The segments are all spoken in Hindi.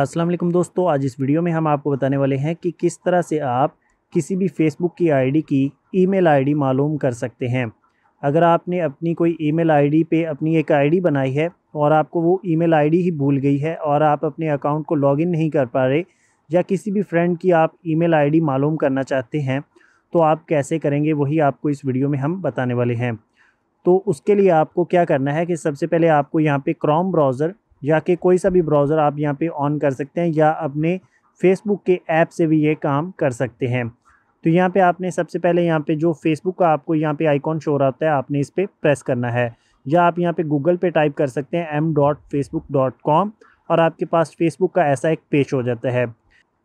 अस्सलाम वालेकुम दोस्तों आज इस वीडियो में हम आपको बताने वाले हैं कि किस तरह से आप किसी भी फेसबुक की आईडी की ईमेल आईडी मालूम कर सकते हैं अगर आपने अपनी कोई ईमेल आईडी पे अपनी एक आईडी बनाई है और आपको वो ईमेल आईडी ही भूल गई है और आप अपने अकाउंट को लॉगिन नहीं कर पा रहे या किसी भी फ्रेंड की आप ईमेल आईडी मालूम करना चाहते हैं तो आप कैसे करेंगे वही आपको इस वीडियो में हम बताने वाले हैं तो उसके लिए आपको क्या करना है कि सबसे पहले आपको यहाँ पे क्रोम ब्राउज़र या कि कोई सा भी ब्राउज़र आप यहाँ पे ऑन कर सकते हैं या अपने फेसबुक के ऐप से भी ये काम कर सकते हैं तो यहाँ पे आपने सबसे पहले यहाँ पे जो फेसबुक का आपको यहाँ पे आइकॉन शो होता है आपने इस पर प्रेस करना है या आप यहाँ पे गूगल पे टाइप कर सकते हैं M dot Facebook dot com और आपके पास फेसबुक का ऐसा एक पेज हो जाता है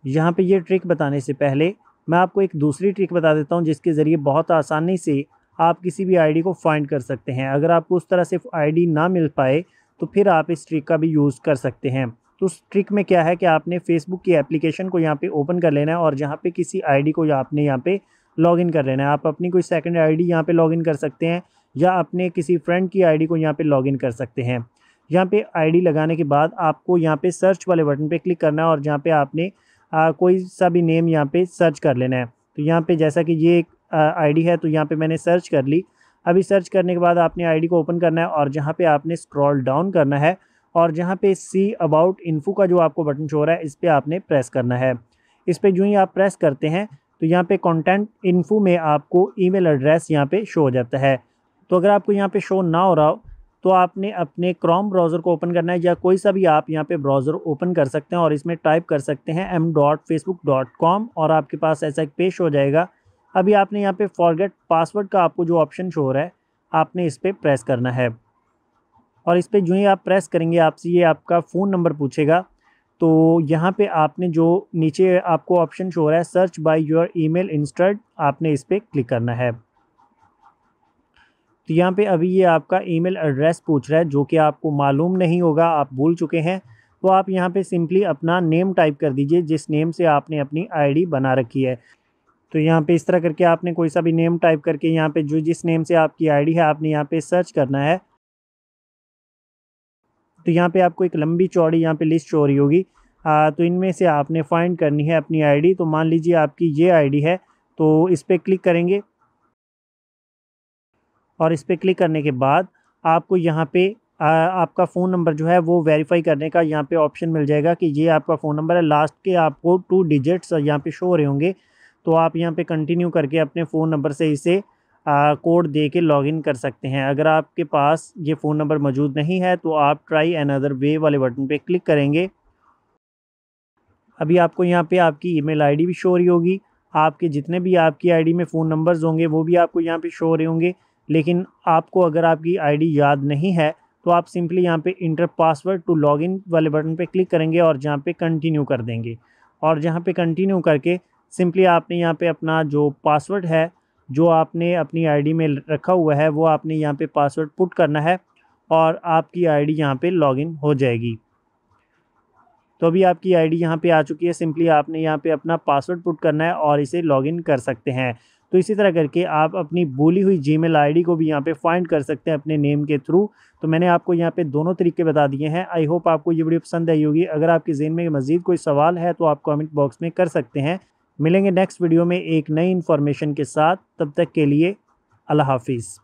यहाँ पर ये ट्रिक बताने से पहले मैं आपको एक दूसरी ट्रिक बता देता हूँ जिसके ज़रिए बहुत आसानी से आप किसी भी आईडी को फाइंड कर सकते हैं अगर आपको उस तरह से आईडी ना मिल पाए तो फिर आप इस ट्रिक का भी यूज़ कर सकते हैं तो उस ट्रिक में क्या है कि आपने फेसबुक की एप्लीकेशन को यहाँ पे ओपन कर लेना है और जहाँ पे किसी आईडी को आपने यहाँ पे लॉगिन कर लेना है आप अपनी कोई सेकंड आईडी डी यहाँ पर लॉगिन कर सकते हैं या अपने किसी फ्रेंड की आईडी को यहाँ पर लॉगिन कर सकते हैं यहाँ पे आईडी लगाने के बाद आपको यहाँ पर सर्च वाले बटन पर क्लिक करना है और जहाँ पर आपने आ, कोई सा भी नेम यहाँ पर सर्च कर लेना है तो यहाँ पर जैसा कि ये एक आईडी है तो यहाँ पे मैंने सर्च कर ली अभी सर्च करने के बाद आपने आईडी को ओपन करना है और जहाँ पे आपने स्क्रॉल डाउन करना है और जहाँ पे सी अबाउट इन्फो का जो आपको बटन शो रहा है इस पर आपने प्रेस करना है इस पर जो ही आप प्रेस करते हैं तो यहाँ पे कंटेंट इन्फो में आपको ईमेल एड्रेस यहाँ पे शो हो जाता है तो अगर आपको यहाँ पे शो ना हो रहा हो तो आपने अपने क्रोम ब्राउज़र को ओपन करना है या कोई सा भी आप यहाँ पे ब्राउज़र ओपन कर सकते हैं और इसमें टाइप कर सकते हैं M dot Facebook dot com और आपके पास ऐसा एक पेश हो जाएगा अभी आपने यहाँ पे फॉरगेट पासवर्ड का आपको जो ऑप्शन शो हो रहा है आपने इस पर प्रेस करना है और इस पर जो ही आप प्रेस करेंगे आपसे ये आपका फ़ोन नंबर पूछेगा तो यहाँ पे आपने जो नीचे आपको ऑप्शन शो हो रहा है search by your email instead आपने इस पर क्लिक करना है तो यहाँ पे अभी ये आपका ईमेल एड्रेस पूछ रहा है जो कि आपको मालूम नहीं होगा आप भूल चुके हैं तो आप यहाँ पे सिंपली अपना नेम टाइप कर दीजिए जिस नेम से आपने अपनी आईडी बना रखी है तो यहाँ पे इस तरह करके आपने कोई सा भी नेम टाइप करके यहाँ पे जो जिस नेम से आपकी आईडी है आपने यहाँ पे सर्च करना है तो यहाँ पे आपको एक लंबी चौड़ी यहाँ पे लिस्ट हो रही होगी तो इनमें से आपने फाइंड करनी है अपनी आईडी तो मान लीजिए आपकी ये आईडी है तो इस पर क्लिक करेंगे और इस पर क्लिक करने के बाद आपको यहाँ पे आ, आपका फ़ोन नंबर जो है वो वेरीफाई करने का यहाँ पे ऑप्शन मिल जाएगा कि ये आपका फ़ोन नंबर है लास्ट के आपको टू डिजिट्स यहाँ पे शो हो रहे होंगे तो आप यहाँ पे कंटिन्यू करके अपने फ़ोन नंबर से इसे कोड दे के लॉगिन कर सकते हैं अगर आपके पास ये फ़ोन नंबर मौजूद नहीं है तो आप ट्राई एन अदर वे वाले बटन पे क्लिक करेंगे अभी आपको यहाँ पे आपकी ईमेल आईडी भी शो रही होगी आपके जितने भी आपकी आईडी में फ़ोन नंबर्स होंगे वो भी आपको यहाँ पे शो रहे होंगे लेकिन आपको अगर आपकी आईडी याद नहीं है तो आप सिंपली यहाँ पे इंटर पासवर्ड टू लॉगिन वाले बटन पे क्लिक करेंगे और जहाँ पे कंटिन्यू कर देंगे और जहाँ पे कंटिन्यू करके सिंपली आपने यहाँ पे अपना जो पासवर्ड है जो आपने अपनी आईडी में रखा हुआ है वो आपने यहाँ पे पासवर्ड पुट करना है और आपकी आईडी यहाँ लॉग लॉगिन हो जाएगी तो अभी आपकी आईडी यहाँ पर आ चुकी है सिंपली आपने यहाँ पे अपना पासवर्ड पुट करना है और इसे लॉगिन कर सकते हैं तो इसी तरह करके आप अपनी बोली हुई जी मेल को भी यहाँ पर फाइंड कर सकते हैं अपने नेम के थ्रू तो मैंने आपको यहाँ पर दोनों तरीके बता दिए हैं आई होप आपको ये वीडियो पसंद आई होगी अगर आपके जेन में मज़ीद कोई सवाल है तो आप कॉमेंट बॉक्स में कर सकते हैं मिलेंगे नेक्स्ट वीडियो में एक नई इन्फॉर्मेशन के साथ तब तक के लिए अल्लाह हाफिज़